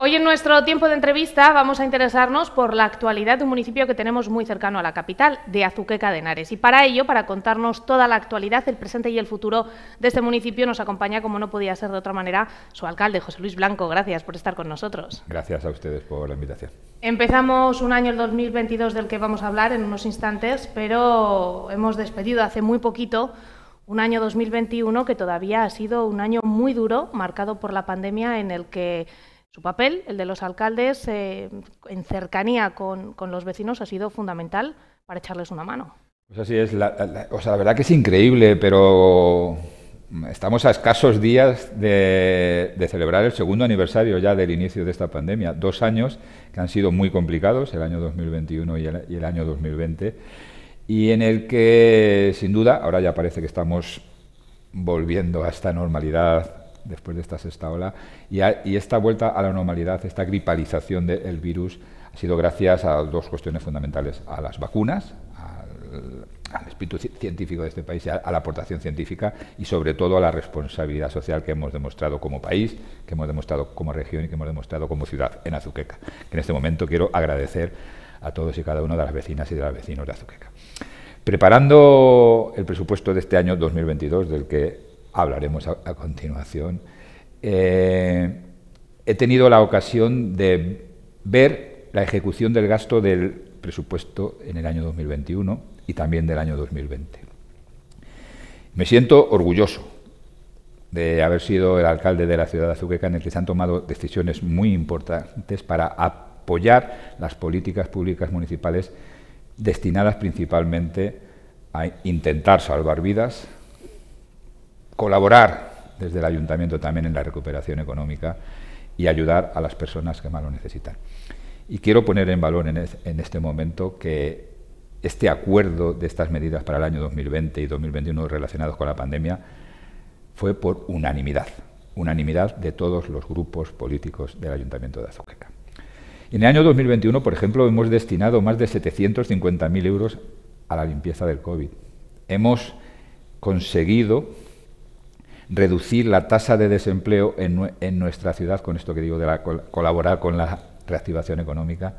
Hoy en nuestro tiempo de entrevista vamos a interesarnos por la actualidad de un municipio que tenemos muy cercano a la capital, de Azuqueca de Henares. Y para ello, para contarnos toda la actualidad, el presente y el futuro de este municipio, nos acompaña, como no podía ser de otra manera, su alcalde, José Luis Blanco. Gracias por estar con nosotros. Gracias a ustedes por la invitación. Empezamos un año, el 2022, del que vamos a hablar en unos instantes, pero hemos despedido hace muy poquito un año 2021 que todavía ha sido un año muy duro, marcado por la pandemia, en el que su papel, el de los alcaldes, eh, en cercanía con, los vecinos, ha sido fundamental para echarles una mano. Pues así es, la, o verdad que es increíble, pero estamos a escasos días de, celebrar el segundo aniversario ya del inicio de esta pandemia. Dos años que han sido muy complicados, el año 2021 y el año 2020, y en el que, sin duda, ahora ya parece que estamos volviendo a esta normalidad después de esta sexta ola, y, esta vuelta a la normalidad, esta gripalización del virus, ha sido gracias a dos cuestiones fundamentales, a las vacunas, al, espíritu científico de este país, a, a, la aportación científica y sobre todo a la responsabilidad social que hemos demostrado como país, que hemos demostrado como región y que hemos demostrado como ciudad en Azuqueca. En este momento quiero agradecer a todos y cada uno de las vecinas y de los vecinos de Azuqueca. Preparando el presupuesto de este año 2022, del que hablaremos a, continuación, eh, he tenido la ocasión de ver la ejecución del gasto del presupuesto en el año 2021 y también del año 2020. Me siento orgulloso de haber sido el alcalde de la ciudad de Azuqueca en el que se han tomado decisiones muy importantes para apoyar las políticas públicas municipales destinadas principalmente a intentar salvar vidas, colaborar desde el ayuntamiento también en la recuperación económica y ayudar a las personas que más lo necesitan. Y quiero poner en valor en, este momento que este acuerdo de estas medidas para el año 2020 y 2021 relacionados con la pandemia fue por unanimidad, unanimidad de todos los grupos políticos del Ayuntamiento de Azuqueca. En el año 2021, por ejemplo, hemos destinado más de 750.000 euros a la limpieza del COVID. Hemos conseguido reducir la tasa de desempleo en, nuestra ciudad, con esto que digo de la, colaborar con la reactivación económica,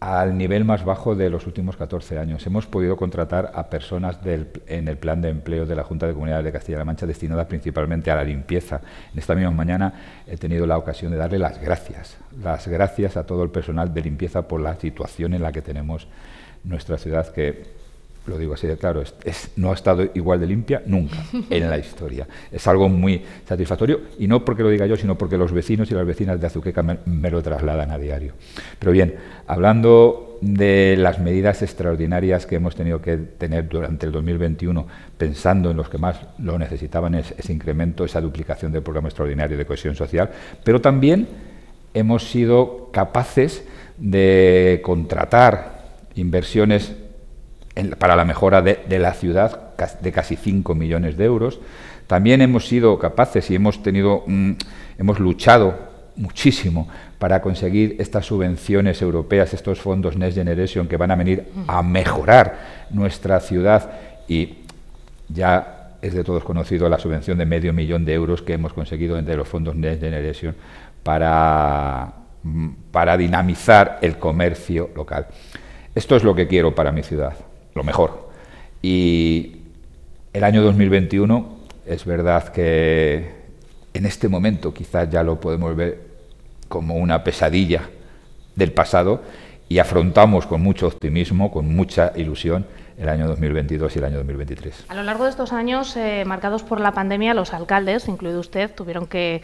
al nivel más bajo de los últimos 14 años. Hemos podido contratar a personas en el plan de empleo de la Junta de Comunidades de Castilla-La Mancha destinadas principalmente a la limpieza. En esta misma mañana he tenido la ocasión de darle las gracias, las gracias a todo el personal de limpieza por la situación en la que tenemos nuestra ciudad, que lo digo así de claro, no ha estado igual de limpia nunca en la historia. Es algo muy satisfactorio, y no porque lo diga yo, sino porque los vecinos y las vecinas de Azuqueca me, me lo trasladan a diario. Pero bien, hablando de las medidas extraordinarias que hemos tenido que tener durante el 2021, pensando en los que más lo necesitaban, es, ese incremento, esa duplicación del programa extraordinario de cohesión social, pero también hemos sido capaces de contratar inversiones para la mejora de, la ciudad de casi 5 millones de euros. También hemos sido capaces y hemos tenido, mm, hemos luchado muchísimo para conseguir estas subvenciones europeas, estos fondos Next Generation que van a venir a mejorar nuestra ciudad y ya es de todos conocido la subvención de medio millón de euros que hemos conseguido entre los fondos Next Generation para, mm, para dinamizar el comercio local. Esto es lo que quiero para mi ciudad lo mejor. Y el año 2021 es verdad que en este momento quizás ya lo podemos ver como una pesadilla del pasado y afrontamos con mucho optimismo, con mucha ilusión, el año 2022 y el año 2023. A lo largo de estos años eh, marcados por la pandemia, los alcaldes, incluido usted, tuvieron que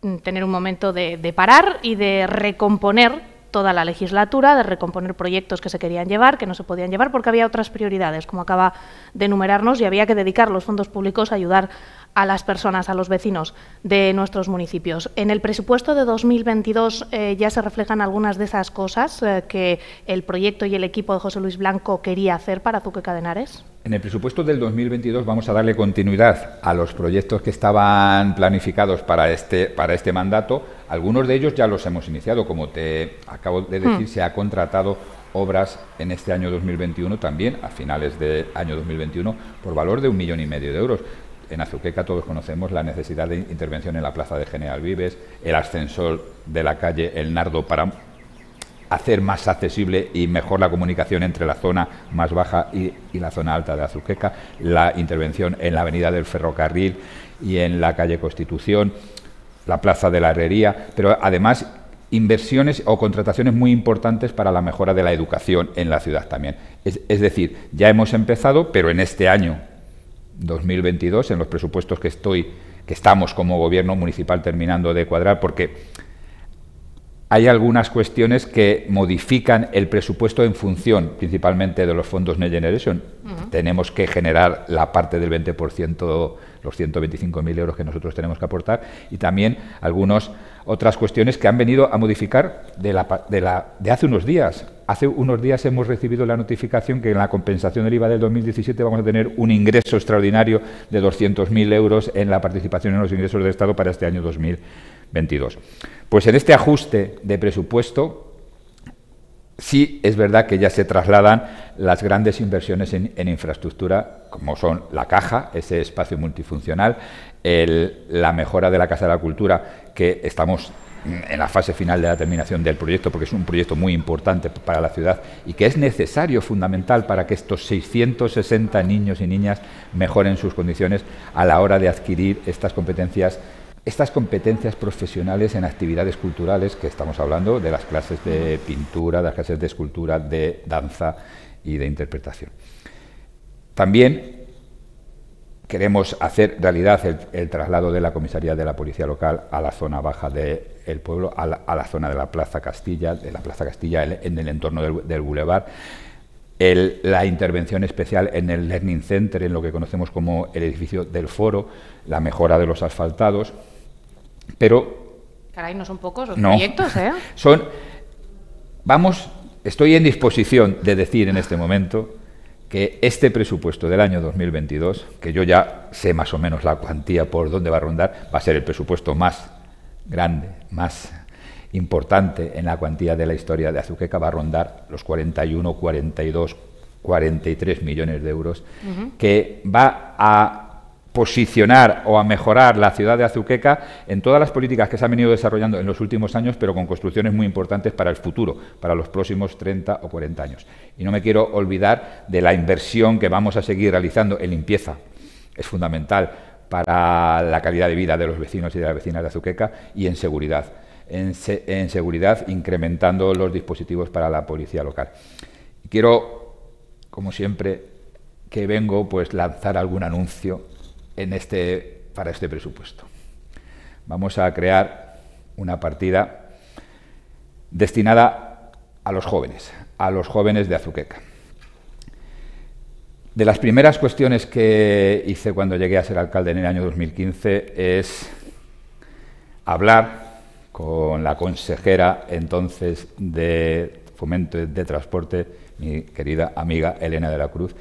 mm, tener un momento de parar y de recomponer toda la legislatura, de recomponer proyectos que se querían llevar, que no se podían llevar, porque había otras prioridades, como acaba de enumerarnos, y había que dedicar los fondos públicos a ayudar a las personas, a los vecinos de nuestros municipios. En el presupuesto de 2022 eh, ya se reflejan algunas de esas cosas eh, que el proyecto y el equipo de José Luis Blanco quería hacer para Zuque Cadenares. En el presupuesto del 2022 vamos a darle continuidad a los proyectos que estaban planificados para este, para este mandato. Algunos de ellos ya los hemos iniciado, como te acabo de decir, mm. se ha contratado obras en este año 2021 también, a finales de año 2021, por valor de un millón y medio de euros en Azuqueca todos conocemos la necesidad de intervención en la plaza de General Vives, el ascensor de la calle El Nardo para hacer más accesible y mejor la comunicación entre la zona más baja y, la zona alta de Azuqueca, la intervención en la avenida del ferrocarril y en la calle Constitución, la plaza de la Herrería, pero además inversiones o contrataciones muy importantes para la mejora de la educación en la ciudad también. es decir, ya hemos empezado, pero en este año 2022 en los presupuestos que estoy que estamos como gobierno municipal terminando de cuadrar porque hay algunas cuestiones que modifican el presupuesto en función principalmente de los fondos net Generation. Tenemos que generar la parte del 20%, los 125.000 euros que nosotros tenemos que aportar, y también algunas otras cuestiones que han venido a modificar de, la, de, la, de hace unos días. Hace unos días hemos recibido la notificación que en la compensación del IVA del 2017 vamos a tener un ingreso extraordinario de 200.000 euros en la participación en los ingresos del Estado para este año 2022. Pues en este ajuste de presupuesto sí es verdad que ya se trasladan las grandes inversiones en, infraestructura, como son la caja, ese espacio multifuncional, la mejora de la Casa de la Cultura, que estamos en la fase final de la terminación del proyecto, porque es un proyecto muy importante para la ciudad y que es necesario, fundamental, para que estos 660 niños y niñas mejoren sus condiciones a la hora de adquirir estas competencias estas competencias profesionales en actividades culturales que estamos hablando de las clases de pintura, de las clases de escultura, de danza y de interpretación. También queremos hacer realidad el, traslado de la comisaría de la policía local a la zona baja del pueblo, a la, zona de la Plaza Castilla, de la Plaza Castilla en el entorno del, bulevar, Boulevard. la intervención especial en el Learning Center, en lo que conocemos como el edificio del foro, la mejora de los asfaltados, pero... Caray, no son pocos los proyectos, ¿eh? Son... Vamos, estoy en disposición de decir en este momento que este presupuesto del año 2022, que yo ya sé más o menos la cuantía por dónde va a rondar, va a ser el presupuesto más grande, más importante en la cuantía de la historia de Azuqueca, va a rondar los 41, 42, 43 millones de euros, que va a posicionar o a mejorar la ciudad de Azuqueca en todas las políticas que se han venido desarrollando en los últimos años, pero con construcciones muy importantes para el futuro, para los próximos 30 o 40 años. Y no me quiero olvidar de la inversión que vamos a seguir realizando en limpieza. Es fundamental para la calidad de vida de los vecinos y de las vecinas de Azuqueca y en seguridad. En, seguridad, incrementando los dispositivos para la policía local. Quiero, como siempre que vengo, pues lanzar algún anuncio en este, para este presupuesto. Vamos a crear una partida destinada a los jóvenes, a los jóvenes de Azuqueca. De las primeras cuestiones que hice cuando llegué a ser alcalde en el año 2015 es hablar con la consejera entonces de Fomento de Transporte, mi querida amiga Elena de la Cruz,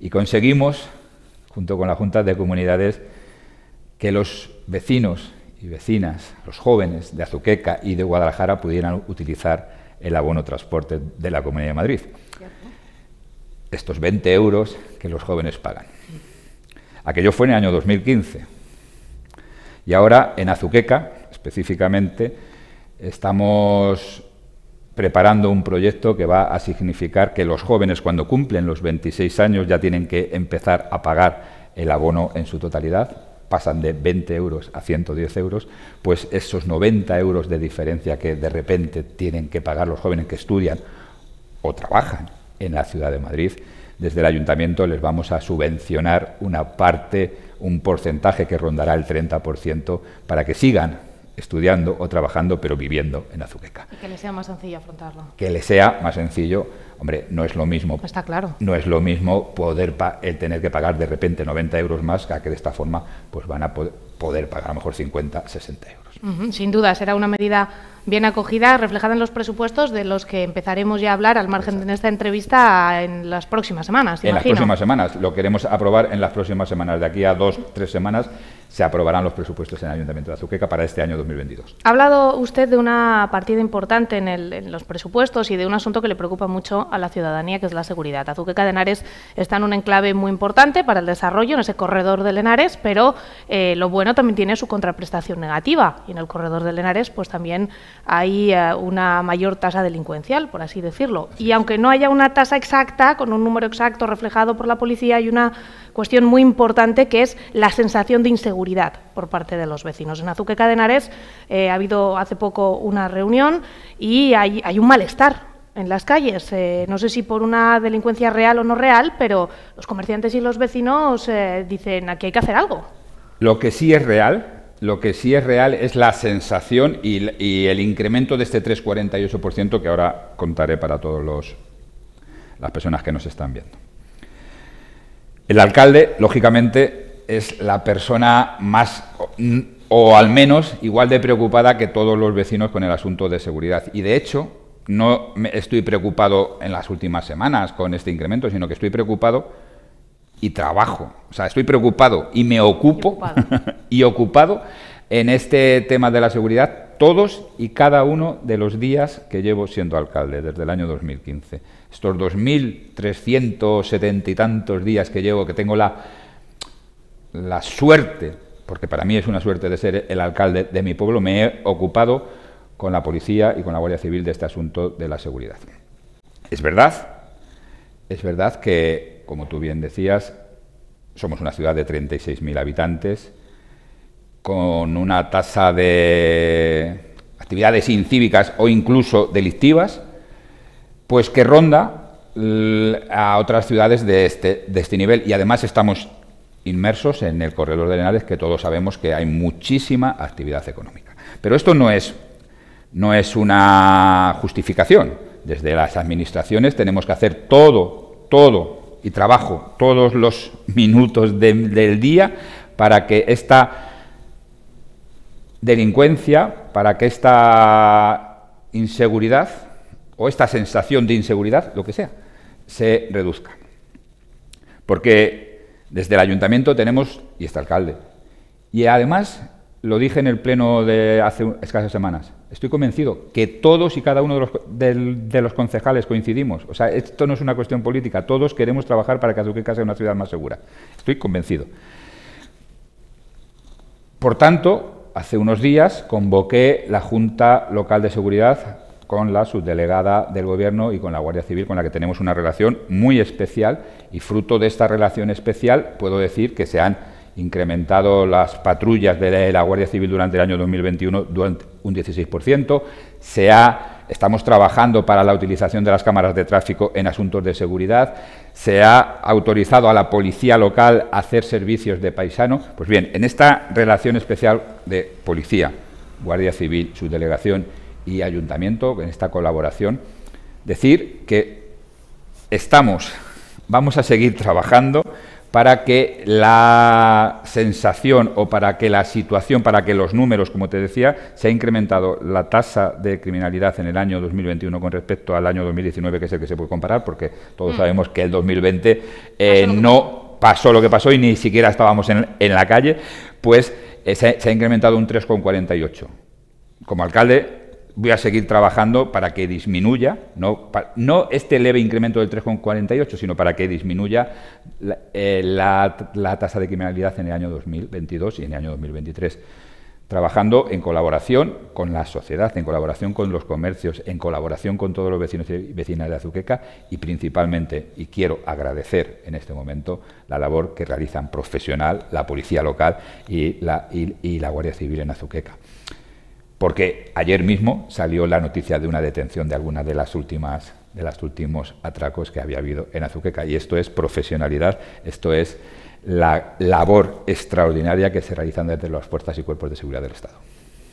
y conseguimos junto con la Junta de Comunidades, que los vecinos y vecinas, los jóvenes de Azuqueca y de Guadalajara pudieran utilizar el abono transporte de la Comunidad de Madrid. Estos 20 euros que los jóvenes pagan. Aquello fue en el año 2015. Y ahora en Azuqueca, específicamente, estamos preparando un proyecto que va a significar que los jóvenes cuando cumplen los 26 años ya tienen que empezar a pagar el abono en su totalidad, pasan de 20 euros a 110 euros, pues esos 90 euros de diferencia que de repente tienen que pagar los jóvenes que estudian o trabajan en la ciudad de Madrid, desde el ayuntamiento les vamos a subvencionar una parte, un porcentaje que rondará el 30% para que sigan estudiando o trabajando, pero viviendo en Azuqueca. que le sea más sencillo afrontarlo. Que le sea más sencillo. Hombre, no es lo mismo. Está claro. No es lo mismo poder el tener que pagar de repente 90 euros más, que de esta forma pues van a poder pagar a lo mejor 50, 60 euros. sin duda, será una medida bien acogida, reflejada en los presupuestos de los que empezaremos ya a hablar al margen de esta entrevista en las próximas semanas. En las próximas semanas. Lo queremos aprobar en las próximas semanas, de aquí a dos, tres semanas se aprobarán los presupuestos en el Ayuntamiento de Azuqueca para este año 2022. Ha hablado usted de una partida importante en, los presupuestos y de un asunto que le preocupa mucho a la ciudadanía, que es la seguridad. Azuqueca de Henares está en un enclave muy importante para el desarrollo, en ese corredor de Henares, pero eh, lo bueno también tiene su contraprestación negativa. Y en el corredor de Henares pues también hay eh, una mayor tasa delincuencial, por así decirlo. Y aunque no haya una tasa exacta, con un número exacto reflejado por la policía, hay una cuestión muy importante que es la sensación de inseguridad por parte de los vecinos. En Azuque Cadenares eh, ha habido hace poco una reunión y hay, un malestar en las calles. Eh, no sé si por una delincuencia real o no real, pero los comerciantes y los vecinos eh, dicen aquí hay que hacer algo. Lo que sí es real, lo que sí es real es la sensación y, y el incremento de este 3,48% que ahora contaré para todas las personas que nos están viendo. El alcalde, lógicamente, es la persona más o al menos igual de preocupada que todos los vecinos con el asunto de seguridad. Y de hecho, no estoy preocupado en las últimas semanas con este incremento, sino que estoy preocupado y trabajo. O sea, estoy preocupado y me ocupo y ocupado en este tema de la seguridad todos y cada uno de los días que llevo siendo alcalde, desde el año 2015 estos 2.370 y tantos días que llevo, que tengo la, la suerte, porque para mí es una suerte de ser el alcalde de mi pueblo, me he ocupado con la policía y con la Guardia Civil de este asunto de la seguridad. Es verdad, es verdad que, como tú bien decías, somos una ciudad de 36.000 habitantes, con una tasa de actividades incívicas o incluso delictivas pues que ronda mm, a otras ciudades de este, de este nivel. Y además estamos inmersos en el corredor de Lenares que todos sabemos que hay muchísima actividad económica. Pero esto no es, no es una justificación. Desde las administraciones tenemos que hacer todo, todo, y trabajo todos los minutos del día para que esta delincuencia, para que esta inseguridad o esta sensación de inseguridad, lo que sea, se reduzca. Porque desde el ayuntamiento tenemos, y este alcalde, y además lo dije en el pleno de hace escasas semanas, estoy convencido que todos y cada uno de los, de los concejales coincidimos. O sea, esto no es una cuestión política, todos queremos trabajar para que Azuqueca sea una ciudad más segura. Estoy convencido. Por tanto, hace unos días convoqué la Junta Local de Seguridad con la subdelegada del Gobierno y con la Guardia Civil, con la que tenemos una relación muy especial y fruto de esta relación especial puedo decir que se han incrementado las patrullas de la Guardia Civil durante el año 2021 un 16%, se ha, estamos trabajando para la utilización de las cámaras de tráfico en asuntos de seguridad, se ha autorizado a la policía local a hacer servicios de paisano. Pues bien, en esta relación especial de policía, Guardia Civil, subdelegación y ayuntamiento, en esta colaboración, decir que estamos, vamos a seguir trabajando para que la sensación o para que la situación, para que los números, como te decía, se ha incrementado la tasa de criminalidad en el año 2021 con respecto al año 2019, que es el que se puede comparar, porque todos mm. sabemos que el 2020 eh, no pasó lo que pasó y ni siquiera estábamos en, en la calle, pues eh, se, se ha incrementado un 3,48. Como alcalde voy a seguir trabajando para que disminuya, no, no este leve incremento del 3,48, sino para que disminuya eh, la, tasa de criminalidad en el año 2022 y en el año 2023. Trabajando en colaboración con la sociedad, en colaboración con los comercios, en colaboración con todos los vecinos y vecinas de Azuqueca y principalmente, y quiero agradecer en este momento, la labor que realizan profesional la policía local y la Guardia Civil en Azuqueca. Porque ayer mismo salió la noticia de una detención de alguna de las últimas de los últimos atracos que había habido en Azuqueca. Y esto es profesionalidad, esto es la labor extraordinaria que se realizan desde las fuerzas y cuerpos de seguridad del Estado.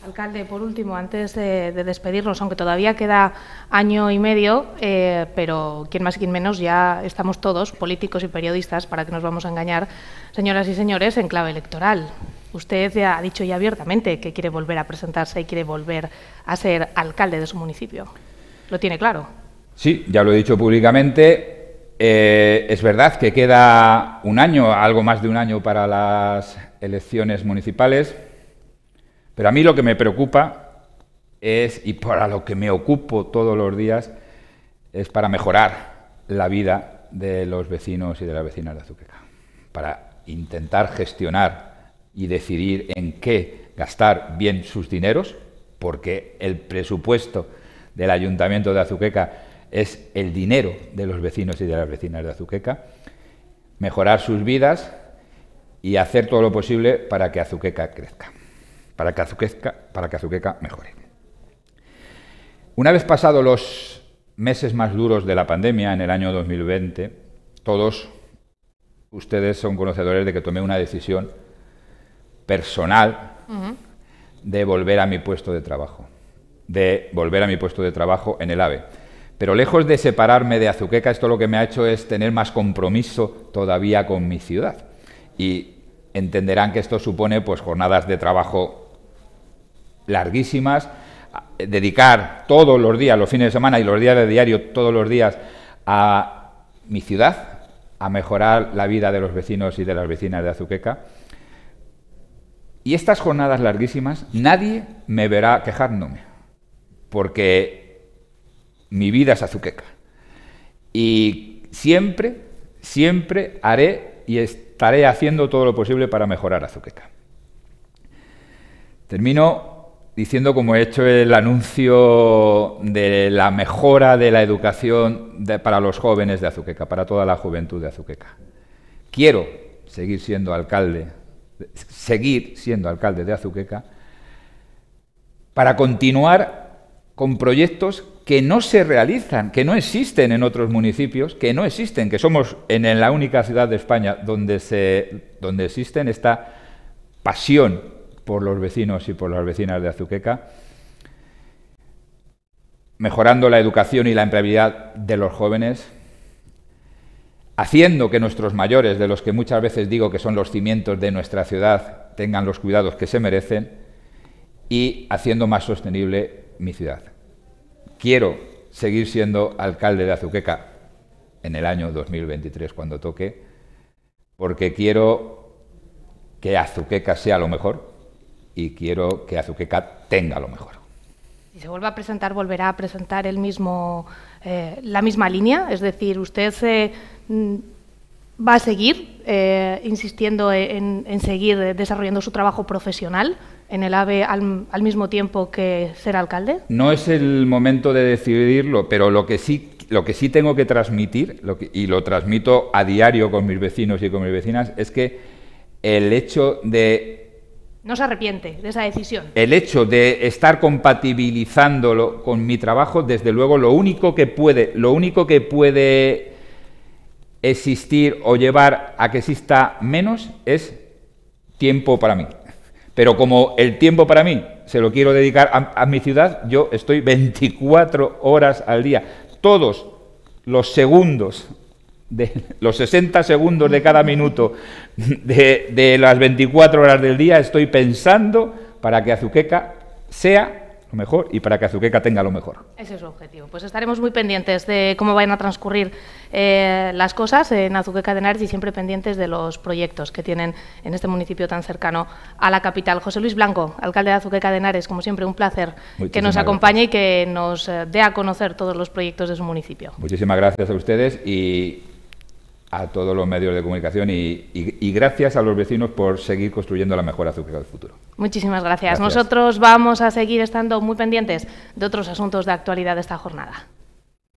Alcalde, por último, antes de, despedirnos, aunque todavía queda año y medio, eh, pero quien más y quien menos, ya estamos todos, políticos y periodistas, para que nos vamos a engañar, señoras y señores, en clave electoral. Usted ha dicho ya abiertamente que quiere volver a presentarse y quiere volver a ser alcalde de su municipio. ¿Lo tiene claro? Sí, ya lo he dicho públicamente. Eh, es verdad que queda un año, algo más de un año para las elecciones municipales, pero a mí lo que me preocupa es, y para lo que me ocupo todos los días, es para mejorar la vida de los vecinos y de las vecinas de Azuqueca, para intentar gestionar y decidir en qué gastar bien sus dineros, porque el presupuesto del ayuntamiento de Azuqueca es el dinero de los vecinos y de las vecinas de Azuqueca, mejorar sus vidas y hacer todo lo posible para que Azuqueca crezca, para que Azuqueca, para que Azuqueca mejore. Una vez pasados los meses más duros de la pandemia en el año 2020, todos ustedes son conocedores de que tomé una decisión personal de volver a mi puesto de trabajo, de volver a mi puesto de trabajo en el AVE. Pero lejos de separarme de Azuqueca, esto lo que me ha hecho es tener más compromiso todavía con mi ciudad. Y entenderán que esto supone pues jornadas de trabajo larguísimas, dedicar todos los días, los fines de semana y los días de diario, todos los días a mi ciudad, a mejorar la vida de los vecinos y de las vecinas de Azuqueca y estas jornadas larguísimas, nadie me verá quejándome, porque mi vida es azuqueca. Y siempre, siempre haré y estaré haciendo todo lo posible para mejorar azuqueca. Termino diciendo, como he hecho el anuncio de la mejora de la educación para los jóvenes de Azuqueca, para toda la juventud de Azuqueca. Quiero seguir siendo alcalde seguir siendo alcalde de Azuqueca, para continuar con proyectos que no se realizan, que no existen en otros municipios, que no existen, que somos en la única ciudad de España donde, se, donde existen esta pasión por los vecinos y por las vecinas de Azuqueca, mejorando la educación y la empleabilidad de los jóvenes, haciendo que nuestros mayores, de los que muchas veces digo que son los cimientos de nuestra ciudad, tengan los cuidados que se merecen y haciendo más sostenible mi ciudad. Quiero seguir siendo alcalde de Azuqueca en el año 2023 cuando toque, porque quiero que Azuqueca sea lo mejor y quiero que Azuqueca tenga lo mejor. Si se vuelve a presentar, volverá a presentar el mismo, eh, la misma línea, es decir, usted... se... Eh, Mm, va a seguir eh, insistiendo e, en, seguir desarrollando su trabajo profesional en el AVE al, mismo tiempo que ser alcalde? No es el momento de decidirlo, pero lo que sí, lo que sí tengo que transmitir, y lo transmito a diario con mis vecinos y con mis vecinas, es que el hecho de... No se arrepiente de esa decisión. El hecho de estar compatibilizándolo con mi trabajo, desde luego, lo único que puede, lo único que puede existir o llevar a que exista menos es tiempo para mí. Pero como el tiempo para mí se lo quiero dedicar a, mi ciudad, yo estoy 24 horas al día. Todos los segundos de los 60 segundos de cada minuto de, de, las 24 horas del día estoy pensando para que Azuqueca sea mejor y para que Azuqueca tenga lo mejor. Ese es el objetivo. Pues estaremos muy pendientes de cómo vayan a transcurrir eh, las cosas en Azuqueca de Henares y siempre pendientes de los proyectos que tienen en este municipio tan cercano a la capital. José Luis Blanco, alcalde de Azuqueca de Henares, como siempre un placer que nos acompañe y que nos eh, dé a conocer todos los proyectos de su municipio. Muchísimas gracias a ustedes y a todos los medios de comunicación y, gracias a los vecinos por seguir construyendo la mejor azúcar del futuro. Muchísimas gracias. gracias. Nosotros vamos a seguir estando muy pendientes de otros asuntos de actualidad de esta jornada.